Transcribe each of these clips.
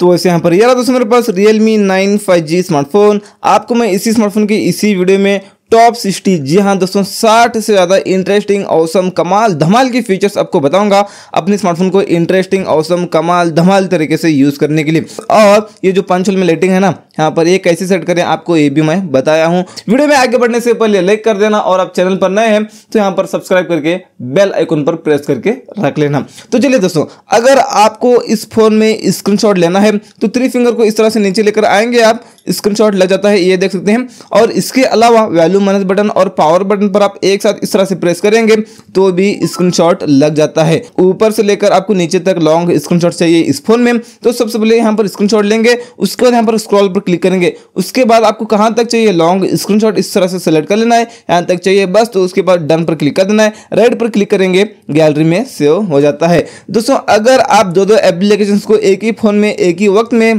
तो वैसे यहाँ पर यार दोस्तों मेरे पास Realme nine five G smartphone आपको मैं इसी स्मार्टफोन की इसी वीडियो में टॉप सिक्सटी जी हाँ दोस्तों साठ से ज़्यादा इंटरेस्टिंग औसम कमाल धमाल की फीचर्स आपको बताऊंगा अपने स्मार्टफोन को इंटरेस्टिंग औसम कमाल धमाल तरीके से यूज़ करने के लिए और ये जो पंचल में लाइटिंग है ना यहाँ पर ये कैसे सेट करें आपको ये भी मैं बताया हूँ वीडियो में आगे बढ़ने से पहले लाइक कर देना और आप चैनल पर नए हैं तो यहाँ पर सब्सक्राइब करके बेल आइकन पर प्रेस करके रख लेना तो चलिए दोस्तों अगर आपको इस फोन में स्क्रीनशॉट लेना है तो थ्री फिंगर को इस तरह से नीचे लेकर आएंगे आप स्क्रीनशॉट लग जाता है ये देख सकते हैं और इसके अलावा वैल्यू मैनेज बटन और पावर बटन पर आप एक साथ इस तरह से प्रेस करेंगे तो भी स्क्रीनशॉट लग जाता है ऊपर से लेकर आपको नीचे तक लॉन्ग स्क्रीनशॉट चाहिए इस फोन में तो सबसे पहले यहाँ पर स्क्रीनशॉट लेंगे उसके बाद यहाँ पर स्क्रॉल पर क्लिक करेंगे उसके बाद आपको कहां तक चाहिए लॉन्ग स्क्रीनशॉट इस तरह से सेलेक्ट कर लेना है यहां तक चाहिए बस तो उसके बाद डन पर क्लिक कर देना है राइट पर क्लिक करेंगे गैलरी में सेव हो जाता है दोस्तों अगर आप दो दो एप्लीकेशन को एक ही फ़ोन में एक ही वक्त में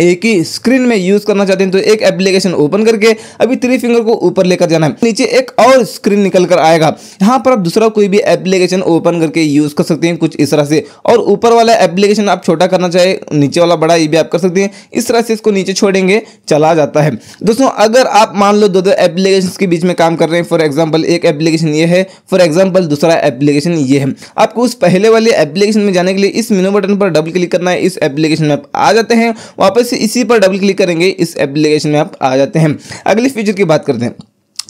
एक ही स्क्रीन में यूज करना चाहते हैं तो एक एप्लीकेशन ओपन करके अभी थ्री फिंगर को ऊपर लेकर जाना है नीचे एक और स्क्रीन निकल कर आएगा यहाँ पर आप दूसरा कोई भी एप्लीकेशन ओपन करके यूज कर सकते हैं कुछ इस तरह से और ऊपर वाला एप्लीकेशन आप छोटा करना चाहे नीचे वाला बड़ा ये भी आप कर सकते हैं इस तरह से इसको नीचे छोड़ेंगे चला जाता है दोस्तों अगर आप मान लो दो दो एप्लीकेशन के बीच में काम कर रहे हैं फॉर एग्जाम्पल एक एप्लीकेशन ये है फॉर एग्जाम्पल दूसरा एप्लीकेशन ये है आपको उस पहले वाले एप्लीकेशन में जाने के लिए इस मिनो बटन पर डबल क्लिक करना है इस एप्लीकेशन में आप आ जाते हैं वापस इसी पर डबल क्लिक करेंगे इस एप्लीकेशन में आप आ जाते हैं अगली फीचर की बात करते हैं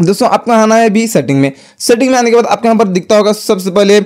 दोस्तों आपको आना है अभी सेटिंग में सेटिंग में आने के बाद आपको यहाँ पर दिखता होगा सबसे पहले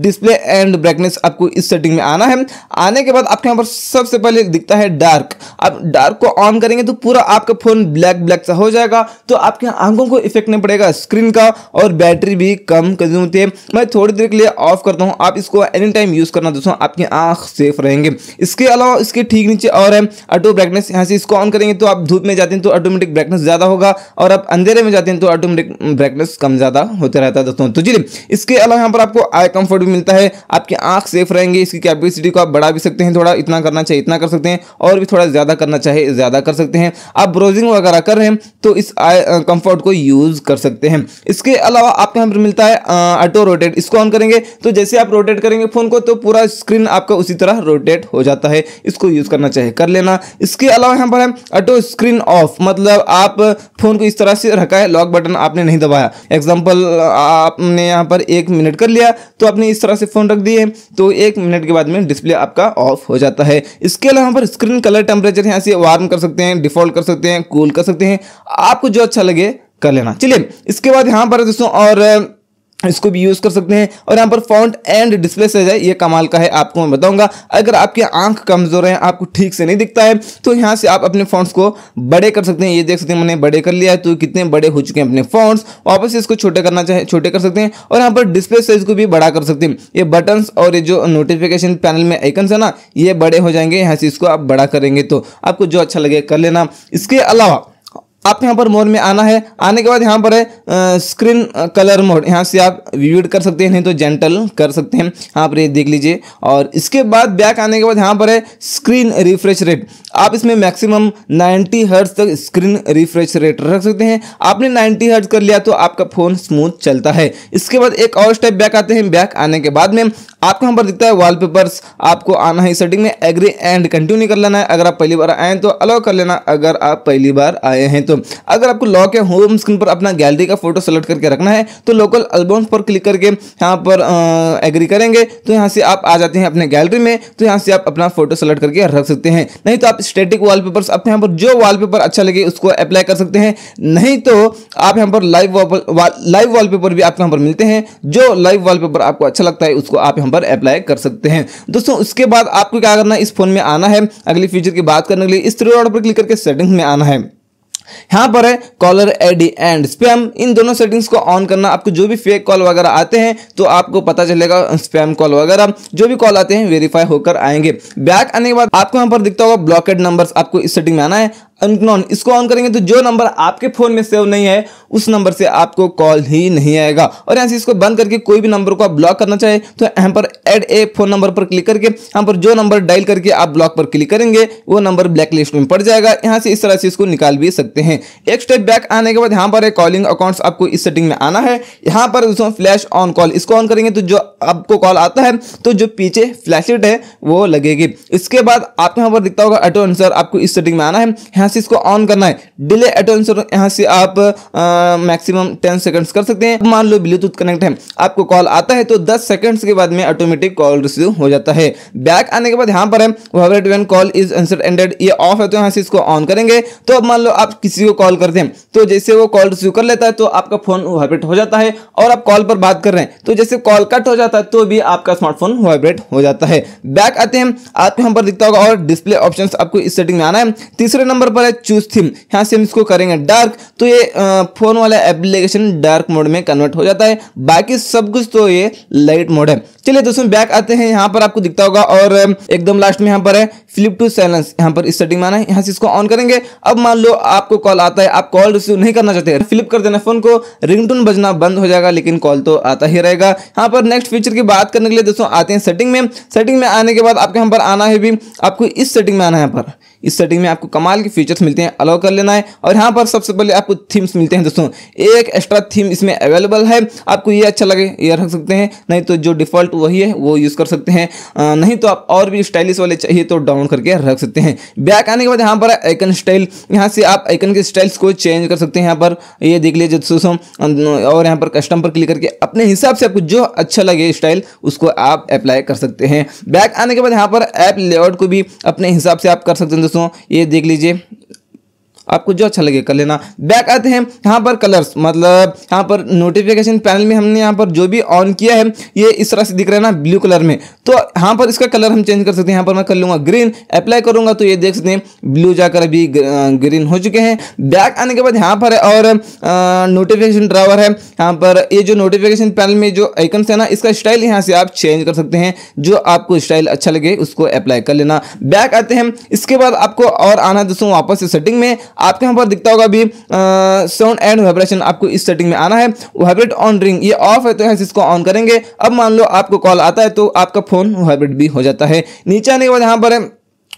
डिस्प्ले एंड ब्राइटनेस आपको इस सेटिंग में आना है आने के बाद आपके यहाँ पर सबसे पहले दिखता है डार्क आप डार्क को ऑन करेंगे तो पूरा आपका फ़ोन ब्लैक ब्लैक सा हो जाएगा तो आपके आंखों को इफेक्ट नहीं पड़ेगा स्क्रीन का और बैटरी भी कम कंज्यूम होती है मैं थोड़ी देर के लिए ऑफ करता हूँ आप इसको एनी टाइम यूज़ करना दोस्तों आपकी आँख सेफ रहेंगे इसके अलावा इसके ठीक नीचे और है ऑटो ब्राइटनेस यहाँ से इसको ऑन करेंगे तो आप धूप में जाते हैं तो ऑटोमेटिक ब्राइटनेस ज़्यादा होगा और आप अंधेरे में जाते हैं तो ऑटोमेटिक ब्राइटनेस कम ज़्यादा होता रहता है दोस्तों तो चलिए इसके अलावा यहाँ पर आपको आई कम्फर्ट भी मिलता है आपकी आँख सेफ रहेंगे इसकी कैपेसिटी को आप बढ़ा भी सकते हैं थोड़ा इतना करना चाहिए इतना कर सकते हैं और भी थोड़ा ज़्यादा करना चाहिए ज़्यादा कर सकते हैं आप ब्राउजिंग वगैरह कर रहे हैं तो इस आई कम्फर्ट को यूज़ कर सकते हैं इसके अलावा आपके यहाँ पर मिलता है ऑटो रोटेट इसको ऑन करेंगे तो जैसे आप रोटेट करेंगे फ़ोन को तो पूरा स्क्रीन आपका उसी तरह रोटेट हो जाता है इसको यूज़ करना चाहिए कर लेना इसके अलावा यहाँ पर है ऑटो स्क्रीन ऑफ मतलब आप फ़ोन को इस तरह से रख का है लॉक बटन आपने नहीं दबाया एग्जाम्पल आपने यहाँ पर एक मिनट कर लिया तो आपने इस तरह से फ़ोन रख दिए तो एक मिनट के बाद में डिस्प्ले आपका ऑफ हो जाता है इसके अलावा पर स्क्रीन कलर टेम्परेचर यहाँ से वार्म कर सकते हैं डिफॉल्ट कर सकते हैं कूल कर सकते हैं आपको जो अच्छा लगे कर लेना चलिए इसके बाद यहाँ पर दोस्तों और इसको भी यूज़ कर सकते हैं और यहाँ पर फॉन्ट एंड डिस्प्ले साइज है ये कमाल का है आपको मैं बताऊंगा अगर आपकी आंख कमज़ोर है आपको ठीक से नहीं दिखता है तो यहाँ से आप अपने फॉन्ट्स को बड़े कर सकते हैं ये देख सकते हैं मैंने बड़े कर लिया है तो कितने बड़े हो चुके हैं अपने फॉन्ट्स वापस इसको छोटे करना चाहे छोटे कर सकते हैं और यहाँ पर डिस्प्ले साइज को भी बड़ा कर सकते हैं ये बटन्स और ये जो नोटिफिकेशन पैनल में आइकन्स है ना ये बड़े हो जाएंगे यहाँ से इसको आप बड़ा करेंगे तो आपको जो अच्छा लगे कर लेना इसके अलावा आप यहाँ पर मोड में आना है आने के बाद यहाँ पर है स्क्रीन कलर मोड यहाँ से आप विविड कर सकते हैं नहीं तो जेंटल कर सकते हैं यहाँ पर ये देख लीजिए और इसके बाद बैक आने के बाद यहाँ पर है स्क्रीन रिफ्रेश रेट आप इसमें मैक्सिमम 90 हर्ट्ज तक स्क्रीन रिफ्रेश रेट रख सकते हैं आपने 90 हर्ट्ज कर लिया तो आपका फ़ोन स्मूथ चलता है इसके बाद एक और स्टेप बैक आते हैं बैक आने के बाद में आपको यहाँ पर दिखता है वॉलपेपर्स आपको आना है सेटिंग में एग्री एंड कंटिन्यू कर लेना है अगर आप पहली बार आए तो अलाउ कर लेना अगर आप पहली बार आए हैं तो दोस्तों अगर आपको लॉक या होम स्क्रीन पर अपना गैलरी का फोटो सेलेक्ट करके रखना है तो लोकल एल्बम्स पर क्लिक करके यहाँ पर एग्री करेंगे तो यहाँ से आप आ जाते हैं अपने गैलरी में तो यहाँ से आप अपना फोटो सेलेक्ट करके रख सकते हैं नहीं तो आप स्टेटिक वाल पेपर आपके यहाँ पर जो वॉलपेपर अच्छा लगे उसको अप्लाई कर सकते हैं नहीं तो आप यहाँ पर लाइव लाइव वॉलपेपर भी आपके यहाँ पर मिलते हैं जो लाइव वॉलपेपर आपको अच्छा लगता है उसको आप यहाँ पर अप्लाई कर सकते हैं दोस्तों उसके बाद आपको क्या करना है इस फोन में आना है अगली फीचर की बात करने के लिए इस थ्री पर क्लिक करके सेटिंग्स में आना है यहाँ पर है कॉलर एडी एंड स्पैम इन दोनों सेटिंग्स को ऑन करना आपको जो भी फेक कॉल वगैरह आते हैं तो आपको पता चलेगा स्पैम कॉल वगैरह जो भी कॉल आते हैं वेरीफाई होकर आएंगे बैक आने के बाद आपको यहाँ पर दिखता होगा ब्लॉकेड नंबर्स आपको इस सेटिंग में आना है अननोन इसको ऑन करेंगे तो जो नंबर आपके फ़ोन में सेव नहीं है उस नंबर से आपको कॉल ही नहीं आएगा और यहाँ से इसको बंद करके कोई भी नंबर को आप ब्लॉक करना चाहे तो यहाँ पर एड ए फोन नंबर पर क्लिक करके यहाँ पर जो नंबर डायल करके आप ब्लॉक पर क्लिक करेंगे वो नंबर ब्लैक लिस्ट में पड़ जाएगा यहाँ से इस तरह से इसको निकाल भी सकते हैं एक स्टेप बैक आने के बाद यहाँ पर कॉलिंग अकाउंट्स आपको इस सेटिंग में आना है यहाँ पर उसमें फ्लैश ऑन कॉल इसको ऑन करेंगे तो जो आपको कॉल आता है तो जो पीछे फ्लैश है वो लगेगी इसके बाद आपको यहाँ पर दिखता होगा ऑटो आंसर आपको इस सेटिंग में आना है यहाँ से इसको ऑन करना है डिले अटेंशन यहाँ से आप मैक्सिमम टेन सेकंड्स कर सकते हैं मान लो ब्लूटूथ कनेक्ट है आपको कॉल आता है तो दस सेकंड्स के बाद में ऑटोमेटिक कॉल रिसीव हो जाता है बैक आने के बाद यहाँ पर है कॉल इज आंसर एंडेड ये ऑफ है तो यहाँ से इसको ऑन करेंगे तो अब मान लो आप किसी को कॉल करते हैं तो जैसे वो कॉल रिसीव कर लेता है तो आपका फोन वाइब्रेट हो जाता है और आप कॉल पर बात कर रहे हैं तो जैसे कॉल कट हो जाता है तो भी आपका स्मार्टफोन वाइब्रेट हो जाता है बैक आते हैं आपको यहाँ पर दिखता होगा और डिस्प्ले ऑप्शन आपको इस सेटिंग में आना है तीसरे नंबर पर है चूज थीम यहाँ से हम इसको करेंगे डार्क तो ये फोन वाला एप्लीकेशन डार्क मोड में कन्वर्ट हो जाता है बाकी सब कुछ तो ये लाइट मोड है चलिए दोस्तों बैक आते हैं यहाँ पर आपको दिखता होगा और एकदम लास्ट में यहाँ पर है फ्लिप टू साइलेंस यहाँ पर इस सेटिंग में आना है यहाँ से इसको ऑन करेंगे अब मान लो आपको कॉल आता है आप कॉल रिसीव नहीं करना चाहते फ्लिप कर देना फोन को रिंगटोन बजना बंद हो जाएगा लेकिन कॉल तो आता ही रहेगा यहाँ पर नेक्स्ट फीचर की बात करने के लिए दोस्तों आते हैं सेटिंग में सेटिंग में आने के बाद आपके यहाँ पर आना है भी आपको इस सेटिंग में आना है यहाँ पर इस सेटिंग में आपको कमाल के फीचर्स मिलते हैं अलाउ कर लेना है और यहाँ पर सबसे पहले आपको थीम्स मिलते हैं दोस्तों एक एक्स्ट्रा थीम इसमें अवेलेबल है आपको ये अच्छा लगे ये रख सकते हैं नहीं तो जो डिफ़ॉल्ट वही है वो यूज़ कर सकते हैं नहीं तो आप और भी स्टाइलिश वाले चाहिए तो डाउन करके रख सकते हैं बैक आने के बाद यहाँ पर आइकन स्टाइल यहाँ से आप आइकन के स्टाइल्स को चेंज कर सकते हैं यहाँ पर ये देख लीजिए दोस्तों और यहाँ पर कस्टम पर क्लिक करके अपने हिसाब से आपको जो अच्छा लगे स्टाइल उसको आप अप्लाई कर सकते हैं बैक आने के बाद यहाँ पर ऐप लेआउट को भी अपने हिसाब से आप कर सकते हैं दोस्तों दोस्तों ये देख लीजिए आपको जो अच्छा लगे कर लेना बैक आते हैं यहाँ पर कलर्स मतलब यहाँ पर नोटिफिकेशन पैनल में हमने यहाँ पर जो भी ऑन किया है ये इस तरह से दिख रहा है ना ब्लू कलर में तो यहाँ पर इसका कलर हम चेंज कर सकते हैं यहाँ पर मैं कर लूँगा ग्रीन अप्लाई करूँगा तो ये देख सकते हैं ब्लू जाकर अभी ग्रीन हो चुके हैं बैक आने के बाद यहाँ पर और नोटिफिकेशन ड्राइवर है यहाँ पर ये जो नोटिफिकेशन पैनल में जो आइकन्स है ना इसका स्टाइल यहाँ से आप चेंज कर सकते हैं जो आपको स्टाइल अच्छा लगे उसको अप्लाई कर लेना बैक आते हैं इसके बाद आपको और आना दोस्तों वापस से सेटिंग में आपके यहाँ पर दिखता होगा अभी साउंड एंड वाइब्रेशन आपको इस सेटिंग में आना है वाइब्रेट ऑन रिंग ये ऑफ है तो यहाँ इसको ऑन करेंगे अब मान लो आपको कॉल आता है तो आपका फ़ोन वाइब्रेट भी हो जाता है नीचे आने के बाद यहाँ पर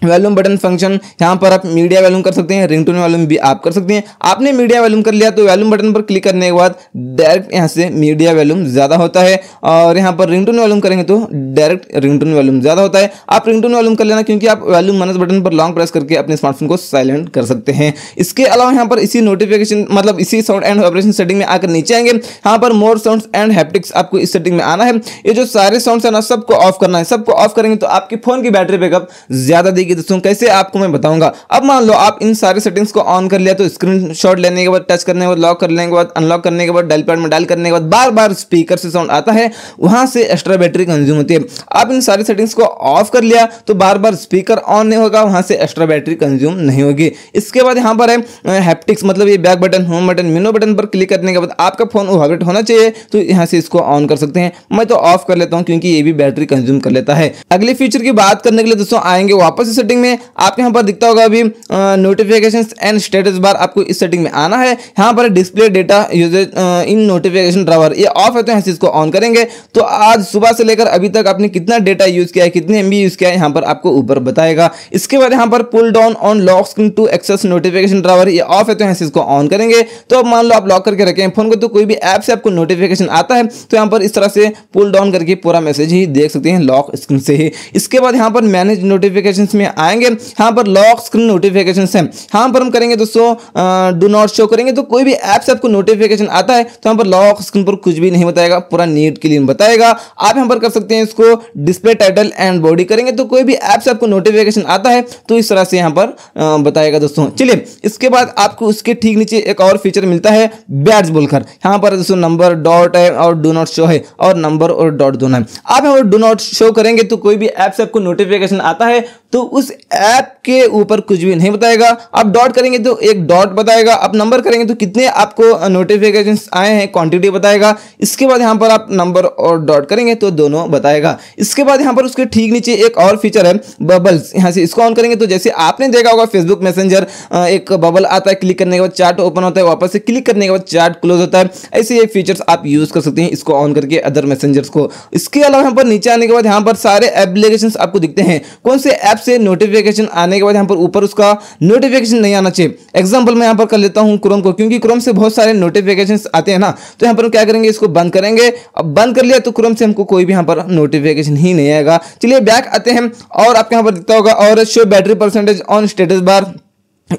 वैल्यूम बटन फंक्शन यहाँ पर आप मीडिया वैल्यूम कर सकते हैं रिंगटोन वैल्यूम भी आप कर सकते हैं आपने मीडिया वैल्यूम कर लिया तो वैल्यूम बटन पर क्लिक करने के बाद डायरेक्ट यहाँ से मीडिया वैल्यूम ज़्यादा होता है और यहाँ पर रिंगटोन वैल्यूम करेंगे तो डायरेक्ट रिंगटोन वैल्यूम ज़्यादा होता है आप रिंगटोन वैल्यूम कर लेना क्योंकि आप वैल्यूम मनस बटन पर लॉन्ग प्रेस करके अपने स्मार्टफोन को साइलेंट कर सकते हैं इसके अलावा यहाँ पर इसी नोटिफिकेशन मतलब इसी साउंड एंड ऑपरेशन सेटिंग में आकर नीचे आएंगे यहाँ पर मोर साउंड एंड हैप्टिक्स आपको इस सेटिंग में आना है ये जो सारे साउंड है ना सबको ऑफ करना है सबको ऑफ करेंगे तो आपके फोन की बैटरी बैकअप ज़्यादा देगी दोस्तों कैसे आपको मैं बताऊंगा अब मान लो आप इन सारे सेटिंग्स को ऑन कर लिया तो स्क्रीन शॉट लेने के बाद टच करने के बाद लॉक करने के बाद अनलॉक करने के बाद डायल पैड में डायल करने के बाद बार बार स्पीकर से साउंड आता है वहां से एक्स्ट्रा बैटरी कंज्यूम होती है आप इन सारी सेटिंग्स को ऑफ कर लिया तो बार बार स्पीकर ऑन नहीं होगा वहां से एक्स्ट्रा बैटरी कंज्यूम नहीं होगी इसके बाद यहाँ पर है हैप्टिक्स मतलब ये back button home button menu button पर क्लिक करने के बाद आपका फ़ोन वाइब्रेट होना चाहिए तो यहाँ से इसको ऑन कर सकते हैं मैं तो ऑफ कर लेता हूँ क्योंकि ये भी बैटरी कंज्यूम कर लेता है अगले फीचर की बात करने के लिए दोस्तों आएंगे वापस सेटिंग में आपके यहाँ पर दिखता होगा अभी नोटिफिकेशन एंड स्टेटस बार आपको इस सेटिंग में आना है यहाँ पर display data usage in notification drawer ये ऑफ है तो यहाँ से इसको ऑन करेंगे तो आज सुबह से लेकर अभी तक आपने कितना डेटा यूज़ किया है कितने एम यूज़ किया है यहाँ पर आपको ऊपर बताएगा इसके बाद यहाँ पर pull down on lock screen to access notification drawer ये ऑफ है तो यहाँ से इसको ऑन करेंगे तो अब मान लो आप लॉक करके रखें फोन को तो कोई भी ऐप से आपको नोटिफिकेशन आता है तो यहाँ पर इस तरह से पुल डाउन करके पूरा मैसेज ही देख सकते हैं लॉक स्क्रीन से ही इसके बाद यहाँ पर मैनेज नोटिफिकेशन में में आएंगे यहाँ पर लॉक स्क्रीन नोटिफिकेशन है यहाँ पर हम करेंगे दोस्तों डू नॉट शो करेंगे तो कोई भी ऐप से आपको नोटिफिकेशन आता है तो यहाँ पर लॉक स्क्रीन पर कुछ भी नहीं बताएगा पूरा नीट क्लीन बताएगा आप यहाँ पर कर सकते हैं इसको डिस्प्ले टाइटल एंड बॉडी करेंगे तो कोई भी ऐप से आपको नोटिफिकेशन आता है तो इस तरह से यहाँ पर बताएगा दोस्तों चलिए इसके बाद आपको उसके ठीक नीचे एक और फीचर मिलता है बैट्स बोलकर यहाँ पर दोस्तों नंबर डॉट है और डो नॉट शो है और नंबर और डॉट दोनों है आप यहाँ पर डो नॉट शो करेंगे तो कोई भी ऐप से आपको नोटिफिकेशन आता है तो उस ऐप के ऊपर कुछ भी नहीं बताएगा आप डॉट करेंगे तो एक डॉट बताएगा आप नंबर करेंगे तो कितने आपको नोटिफिकेशन आए हैं क्वांटिटी बताएगा इसके बाद यहाँ पर आप नंबर और डॉट करेंगे तो दोनों बताएगा इसके बाद यहाँ पर उसके ठीक नीचे एक और फीचर है बबल्स यहाँ से इसको ऑन करेंगे तो जैसे आपने देखा होगा फेसबुक मैसेंजर एक बबल आता है क्लिक करने के बाद चार्ट ओपन होता है वापस से क्लिक करने के बाद चार्ट क्लोज होता है ऐसे ये फीचर्स आप यूज़ कर सकते हैं इसको ऑन करके अदर मैसेंजर्स को इसके अलावा यहाँ पर नीचे आने के बाद यहाँ पर सारे एप्लीकेशन आपको दिखते हैं कौन से ऐप्स से नोटिफिकेशन आने के बाद यहाँ पर ऊपर उसका नोटिफिकेशन नहीं आना चाहिए एग्जाम्पल मैं यहाँ पर कर लेता हूँ क्रोम को क्योंकि क्रोम से बहुत सारे नोटिफिकेशन आते हैं ना तो यहाँ पर हम क्या करेंगे इसको बंद करेंगे अब बंद कर लिया तो क्रोम से हमको कोई भी यहाँ पर नोटिफिकेशन ही नहीं आएगा चलिए बैक आते हैं और आपके यहाँ पर दिखता होगा और show battery percentage on status bar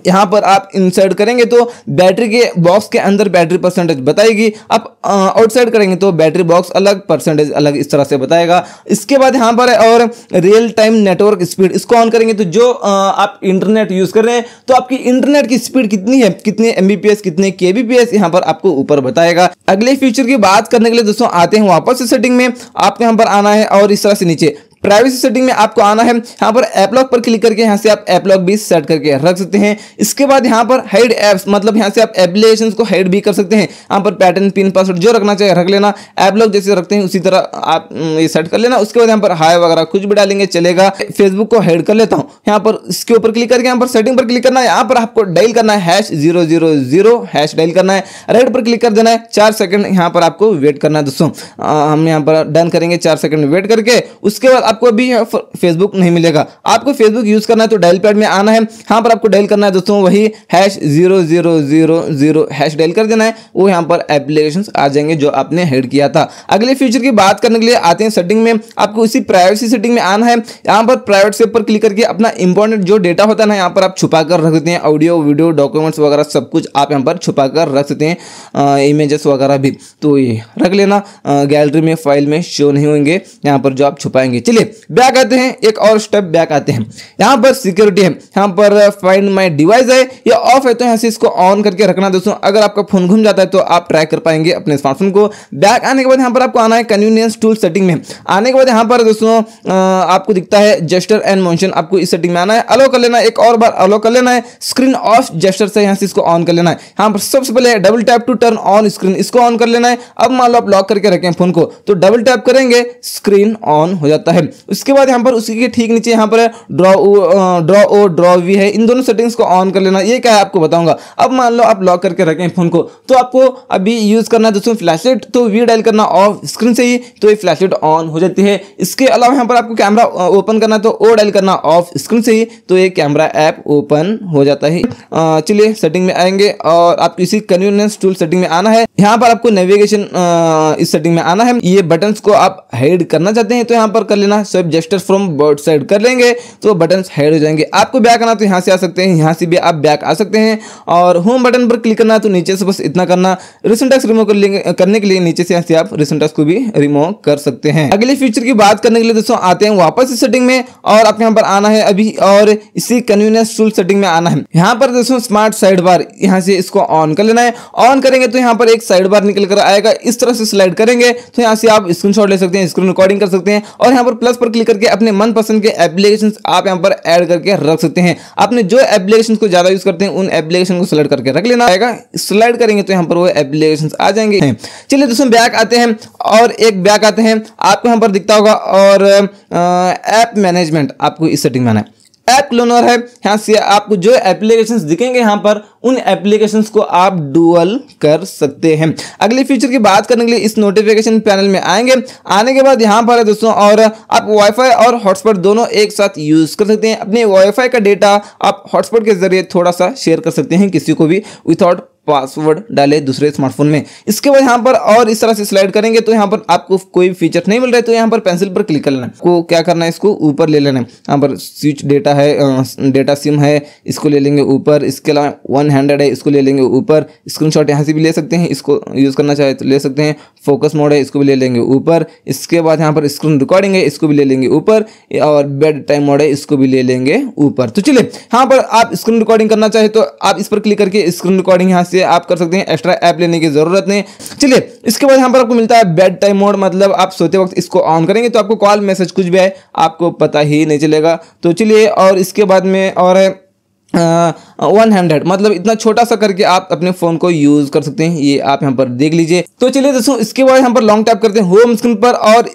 यहाँ पर आप इंसर्ट करेंगे तो बैटरी के बॉक्स के अंदर बैटरी परसेंटेज बताएगी आप आउटसाइड करेंगे तो बैटरी बॉक्स अलग परसेंटेज अलग इस तरह से बताएगा इसके बाद यहाँ पर है और रियल टाइम नेटवर्क स्पीड इसको ऑन करेंगे तो जो आप इंटरनेट यूज़ कर रहे हैं तो आपकी इंटरनेट की स्पीड कितनी है कितने एम कितने के बी यहाँ पर आपको ऊपर बताएगा अगले फ्यूचर की बात करने के लिए दोस्तों आते हैं वापस सेटिंग में आपको यहाँ पर आना है और इस तरह से नीचे प्राइवेसी सेटिंग में आपको आना है यहाँ पर एपलॉग पर क्लिक करके यहाँ से आप एपलॉग भी सेट करके रख सकते हैं इसके बाद यहाँ पर हेड एप्स मतलब यहाँ से आप एप्लीकेशन को हेड भी कर सकते हैं यहाँ पर पैटर्न पिन पासवर्ड जो रखना चाहिए रख लेना ऐप जैसे रखते हैं उसी तरह आप ये सेट कर लेना उसके बाद यहाँ पर हाई वगैरह कुछ भी डालेंगे चलेगा फेसबुक को हेड कर लेता हूँ यहाँ पर इसके ऊपर क्लिक करके यहाँ पर सेटिंग पर क्लिक करना है यहाँ पर आपको डाइल करना hash zero zero zero hash dial करना है रेड पर क्लिक कर देना है चार सेकंड यहाँ पर आपको वेट करना है दोस्तों हम यहाँ पर डन करेंगे चार सेकंड वेट करके उसके बाद आप आपको भी फेसबुक नहीं मिलेगा आपको फेसबुक यूज करना है तो डायल पैड में आना है यहाँ पर आपको डायल करना है दोस्तों वही hash zero zero zero zero hash dial कर देना है वो यहाँ पर एप्लीकेशन आ जाएंगे जो आपने हेड किया था अगले फ्यूचर की बात करने के लिए आते हैं सेटिंग में आपको उसी प्राइवेसी सेटिंग में आना है यहाँ पर प्राइवेट सेप पर क्लिक करके अपना इंपॉर्टेंट जो डेटा होता है ना यहाँ पर आप छुपा कर रख देते हैं ऑडियो वीडियो डॉक्यूमेंट्स वगैरह सब कुछ आप यहाँ पर छुपा कर रख सकते हैं इमेजेस वगैरह भी तो ये रख लेना गैलरी में फाइल में शो नहीं होंगे यहाँ पर जो आप छुपाएंगे चलिए चलिए बैक आते हैं एक और स्टेप बैक आते हैं यहाँ पर सिक्योरिटी है यहाँ पर फाइंड माई डिवाइस है या ऑफ है तो यहाँ से इसको ऑन करके रखना दोस्तों अगर आपका फोन घूम जाता है तो आप ट्रैक कर पाएंगे अपने स्मार्टफोन को बैक आने के बाद यहाँ पर आपको आना है कन्वीनियंस टूल सेटिंग में आने के बाद यहाँ पर दोस्तों आपको दिखता है जेस्टर एंड मोशन आपको इस सेटिंग में आना है अलो कर लेना है एक और बार अलो कर लेना है स्क्रीन ऑफ जेस्टर से यहाँ से इसको ऑन कर लेना है यहाँ पर सबसे पहले double tap to turn on screen इसको ऑन कर लेना है अब मान लो आप लॉक करके रखें फोन को तो डबल टैप करेंगे स्क्रीन ऑन हो जाता है उसके बाद यहाँ पर उसी के ठीक नीचे यहाँ पर draw draw O draw V है इन दोनों सेटिंग्स को ऑन कर लेना ये क्या है आपको बताऊंगा अब मान लो आप लॉक करके रखें फोन को तो आपको अभी यूज़ करना है दोस्तों फ्लैशलाइट तो वी डायल करना ऑफ स्क्रीन से ही तो ये फ्लैशलाइट ऑन हो जाती है इसके अलावा यहाँ पर आपको कैमरा ओपन करना तो ओ डायल करना ऑफ स्क्रीन से ही तो ये कैमरा ऐप ओपन हो जाता है चलिए सेटिंग में आएंगे और आप इसी कन्वीनियंस टूल सेटिंग में आना है यहाँ पर आपको नेविगेशन इस सेटिंग में आना है ये बटन को आप हाइड करना चाहते हैं तो यहाँ पर कर लेना करना सब जेस्टर फ्रॉम बोर्ड साइड कर लेंगे तो बटन हाइड हो जाएंगे आपको बैक आना तो यहाँ से आ सकते हैं यहाँ से भी आप बैक आ सकते हैं और होम बटन पर क्लिक करना तो नीचे से बस इतना करना रिसेंट टैक्स रिमूव कर लेंगे करने के लिए नीचे से यहाँ से आप रिसेंट टैक्स को भी रिमूव कर सकते हैं अगले फ्यूचर की बात करने के लिए दोस्तों आते हैं वापस इस सेटिंग में और आपके यहाँ पर आना है अभी और इसी कन्वीनियंस टूल सेटिंग में आना है यहाँ पर दोस्तों स्मार्ट साइड बार यहाँ से इसको ऑन कर लेना है ऑन करेंगे तो यहाँ पर एक साइड बार निकल कर आएगा इस तरह से स्लाइड करेंगे तो यहाँ से आप स्क्रीन ले सकते हैं स्क्रीन रिकॉर्डिंग कर सकते हैं और यहाँ पर प्लस पर क्लिक करके अपने मनपसंद के एप्लीकेशन आप यहाँ पर ऐड करके रख सकते हैं आपने जो एप्लीकेशन को ज़्यादा यूज़ करते हैं उन एप्लीकेशन को सिलेक्ट करके रख लेना आएगा सिलेक्ट करेंगे तो यहाँ पर वो एप्लीकेशन आ जाएंगे चलिए दोस्तों बैक आते हैं और एक बैक आते हैं आपको यहाँ पर दिखता होगा और ऐप मैनेजमेंट आपको इस सेटिंग में आना है ऐप क्लोनर है यहाँ से आपको जो एप्लीकेशंस दिखेंगे यहाँ पर उन एप्लीकेशंस को आप डुअल कर सकते हैं अगले फीचर की बात करने के लिए इस नोटिफिकेशन पैनल में आएंगे आने के बाद यहाँ पर है दोस्तों और आप वाईफाई और हॉटस्पॉट दोनों एक साथ यूज़ कर सकते हैं अपने वाईफाई का डेटा आप हॉटस्पॉट के जरिए थोड़ा सा शेयर कर सकते हैं किसी को भी विथआउट पासवर्ड डाले दूसरे स्मार्टफोन में इसके बाद यहाँ पर और इस तरह से स्लाइड करेंगे तो यहाँ पर आपको कोई फीचर नहीं मिल रहा है तो यहाँ पर पेंसिल पर क्लिक कर लेना को क्या करना है इसको ऊपर ले लेना है यहाँ पर स्विच डेटा है डेटा सिम है इसको ले लेंगे ऊपर इसके अलावा वन हैंड्रेड है इसको ले लेंगे ऊपर स्क्रीन शॉट यहाँ से भी ले सकते हैं इसको यूज़ करना चाहे तो ले सकते हैं फोकस मोड है इसको भी ले लेंगे ऊपर इसके बाद यहाँ पर स्क्रीन रिकॉर्डिंग है इसको भी ले लेंगे ऊपर और बेड टाइम मोड है इसको भी ले लेंगे ऊपर तो चलिए यहाँ पर आप स्क्रीन रिकॉर्डिंग करना चाहे तो आप इस पर क्लिक करके स्क्रीन रिकॉर्डिंग यहाँ से इससे आप कर सकते हैं एक्स्ट्रा ऐप लेने की ज़रूरत नहीं चलिए इसके बाद यहाँ पर आपको मिलता है बेड टाइम मोड मतलब आप सोते वक्त इसको ऑन करेंगे तो आपको कॉल मैसेज कुछ भी है आपको पता ही नहीं चलेगा तो चलिए और इसके बाद में और है वन हंड्रेड मतलब इतना छोटा सा करके आप अपने फोन को यूज कर सकते हैं ये आप यहाँ पर देख लीजिए तो चलिए दोस्तों इसके बाद यहाँ पर लॉन्ग टैप करते हैं होम स्क्रीन पर और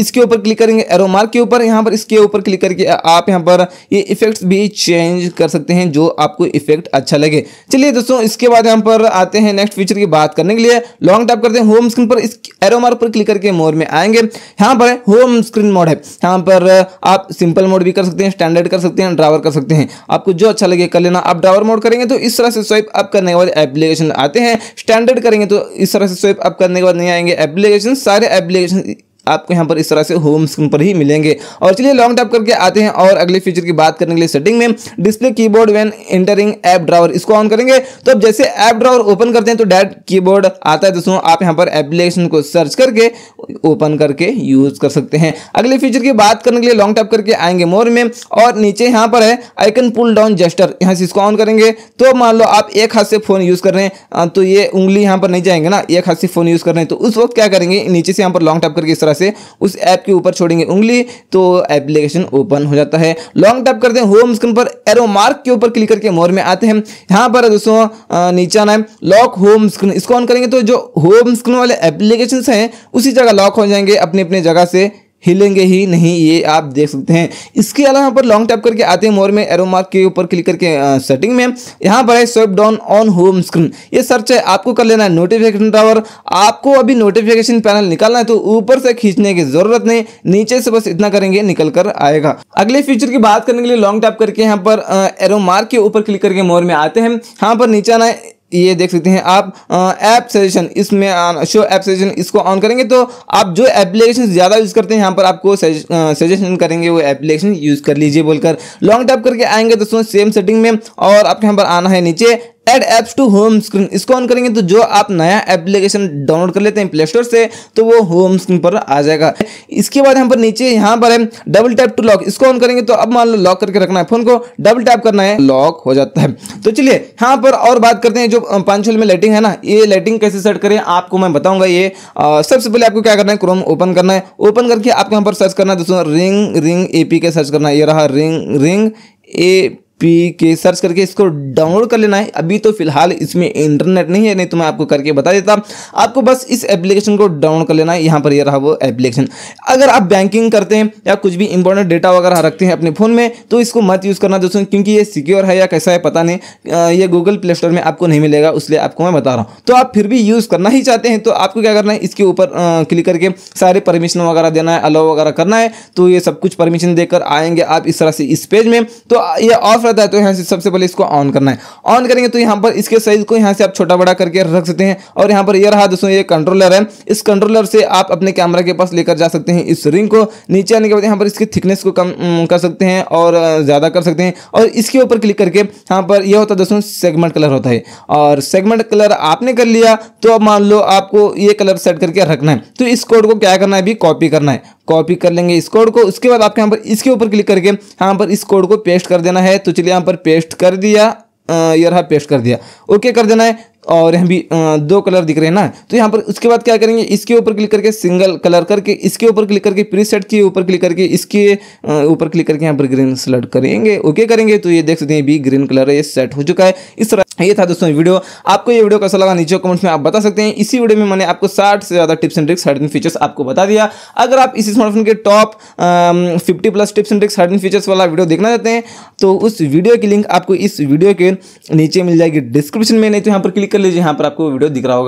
इसके ऊपर क्लिक करेंगे एरो मार्क के ऊपर यहाँ पर इसके ऊपर क्लिक करके आप यहाँ पर ये इफेक्ट्स भी चेंज कर सकते हैं जो आपको इफेक्ट अच्छा लगे चलिए दोस्तों इसके बाद यहाँ पर आते हैं नेक्स्ट फीचर की बात करने के लिए लॉन्ग टाइप करते हैं होम स्क्रीन पर इस एरो मार्क पर क्लिक करके मोर में आएंगे यहाँ पर होम स्क्रीन मोड है यहाँ पर आप सिंपल मोड भी कर सकते हैं स्टैंडर्ड कर सकते हैं ड्रावर कर सकते हैं आपको जो अच्छा लगे कर लेना आप ड्रावर मोड करेंगे तो इस तरह से स्वाइप अप करने के बाद एप्लीकेशन आते हैं स्टैंडर्ड करेंगे तो इस तरह से स्वाइप अप करने के बाद नहीं आएंगे एप्लीकेशन सारे एप्लीकेशन आपको यहाँ पर इस तरह से होम स्क्रीन पर ही मिलेंगे और चलिए लॉन्ग टाइप करके आते हैं और अगले फीचर की बात करने के लिए सेटिंग में display keyboard when entering app drawer इसको ऑन करेंगे तो अब जैसे ऐप ड्रावर ओपन करते हैं तो डायरेक्ट कीबोर्ड आता है दोस्तों आप यहाँ पर एप्लीकेशन को सर्च करके ओपन करके यूज कर सकते हैं अगले फीचर की बात करने के लिए लॉन्ग टाइप करके आएंगे मोर में और नीचे यहाँ पर है आइकन पुल डाउन जेस्टर यहाँ से इसको ऑन करेंगे तो मान लो आप एक हाथ से फोन यूज कर रहे हैं तो ये उंगली यहाँ पर नहीं जाएंगे ना एक हाथ से फोन यूज कर रहे हैं तो उस वक्त क्या करेंगे नीचे से यहाँ पर लॉन्ग टाइप करके इस तरह से उस ऐप के ऊपर छोड़ेंगे उंगली तो एप्लीकेशन ओपन हो जाता है लॉन्ग टैप करते हैं होम स्क्रीन पर एरो मार्क के ऊपर क्लिक करके मोर में आते हैं यहाँ पर दोस्तों नीचे आना है लॉक होम स्क्रीन इसको ऑन करेंगे तो जो होम स्क्रीन वाले एप्लीकेशन हैं उसी जगह लॉक हो जाएंगे अपने अपने जगह से हिलेंगे ही नहीं ये आप देख सकते हैं इसके अलावा यहाँ पर लॉन्ग टैप करके आते हैं मोर में एरो मार्क के ऊपर क्लिक करके सेटिंग में यहाँ पर है swipe down on home screen ये सर्च है आपको कर लेना है नोटिफिकेशन टावर आपको अभी नोटिफिकेशन पैनल निकालना है तो ऊपर से खींचने की जरूरत नहीं नीचे से बस इतना करेंगे निकल कर आएगा अगले फीचर की बात करने के लिए लॉन्ग टैप करके यहाँ पर एरो मार्क के ऊपर क्लिक करके मोर में आते हैं यहाँ पर नीचे आना है ये देख सकते हैं आप ऐप सजेशन इसमें शो ऐप सजेशन इसको ऑन करेंगे तो आप जो एप्लीकेशन ज़्यादा यूज़ करते हैं यहाँ पर आपको सजेशन करेंगे वो एप्लीकेशन यूज़ कर लीजिए बोलकर लॉन्ग टाइप करके आएंगे दोस्तों सेम सेटिंग में और आपके यहाँ पर आना है नीचे add apps to home screen इसको ऑन करेंगे तो जो आप नया एप्लीकेशन डाउनलोड कर लेते हैं प्ले स्टोर से तो वो होम स्क्रीन पर आ जाएगा इसके बाद यहाँ पर नीचे यहाँ पर है डबल टैप टू लॉक इसको ऑन करेंगे तो अब मान लो लॉक करके रखना है फोन को डबल टैप करना है लॉक हो जाता है तो चलिए यहाँ पर और बात करते हैं जो पांच में लाइटिंग है ना ये लाइटिंग कैसे सेट करें आपको मैं बताऊंगा ये सबसे पहले आपको क्या करना है क्रोम ओपन करना है ओपन करके आपको यहाँ पर सर्च करना है दोस्तों रिंग रिंग ए के सर्च करना है ये रहा ring ring A P K search करके इसको डाउनलोड कर लेना है अभी तो फिलहाल इसमें इंटरनेट नहीं है नहीं तो मैं आपको करके बता देता आपको बस इस एप्लीकेशन को डाउनलोड कर लेना है यहाँ पर ये यह रहा वो एप्लीकेशन अगर आप बैंकिंग करते हैं या कुछ भी इंपॉर्टेंट डेटा वगैरह रखते हैं अपने फ़ोन में तो इसको मत यूज़ करना दोस्तों क्योंकि ये सिक्योर है या कैसा है पता नहीं ये गूगल प्ले स्टोर में आपको नहीं मिलेगा इसलिए आपको मैं बता रहा हूँ तो आप फिर भी यूज़ करना ही चाहते हैं तो आपको क्या करना है इसके ऊपर क्लिक करके सारे परमिशन वगैरह देना है अलाउ वगैरह करना है तो ये सब कुछ परमिशन देकर आएंगे आप इस तरह से इस पेज में तो ये ऑफ रहता है तो यहाँ से सबसे पहले इसको ऑन करना है ऑन करेंगे तो यहाँ पर इसके साइज को यहाँ से आप छोटा बड़ा करके रख सकते हैं और यहाँ पर यह रहा दोस्तों ये कंट्रोलर है इस कंट्रोलर से आप अपने कैमरा के पास लेकर जा सकते हैं इस रिंग को नीचे आने के बाद यहाँ पर इसकी थिकनेस को कम कर सकते हैं और ज़्यादा कर सकते हैं और इसके ऊपर क्लिक करके यहाँ पर यह होता है दोस्तों सेगमेंट कलर होता है और सेगमेंट कलर आपने कर लिया तो अब मान लो आपको ये कलर सेट करके रखना है तो इस कोड को क्या करना है अभी कॉपी करना है कॉपी कर लेंगे इस कोड को उसके बाद आपके यहाँ पर इसके ऊपर क्लिक करके यहाँ पर इस कोड को पेस्ट कर देना है तो चलिए यहाँ पर पेस्ट कर दिया ये रहा पेस्ट कर दिया ओके कर देना है और यहाँ भी दो कलर दिख रहे हैं ना तो यहाँ पर उसके बाद क्या करेंगे इसके ऊपर क्लिक करके सिंगल कलर करके इसके ऊपर क्लिक करके प्री सेट के ऊपर क्लिक करके इसके ऊपर क्लिक करके यहाँ पर ग्रीन सेलेक्ट करेंगे ओके करेंगे तो ये देख सकते हैं भी ग्रीन कलर ये सेट हो चुका है इस तरह ये था दोस्तों वीडियो आपको ये वीडियो कैसा लगा नीचे कमेंट्स में आप बता सकते हैं इसी वीडियो में मैंने आपको साठ से ज़्यादा tips and tricks hidden features आपको बता दिया अगर आप इस स्मार्टफोन के top fifty plus tips and tricks hidden features वाला वीडियो देखना चाहते हैं तो उस वीडियो की लिंक आपको इस वीडियो के नीचे मिल जाएगी डिस्क्रिप्शन में नहीं तो यहाँ पर क्लिक कर लीजिए यहाँ पर आपको वीडियो दिख रहा होगा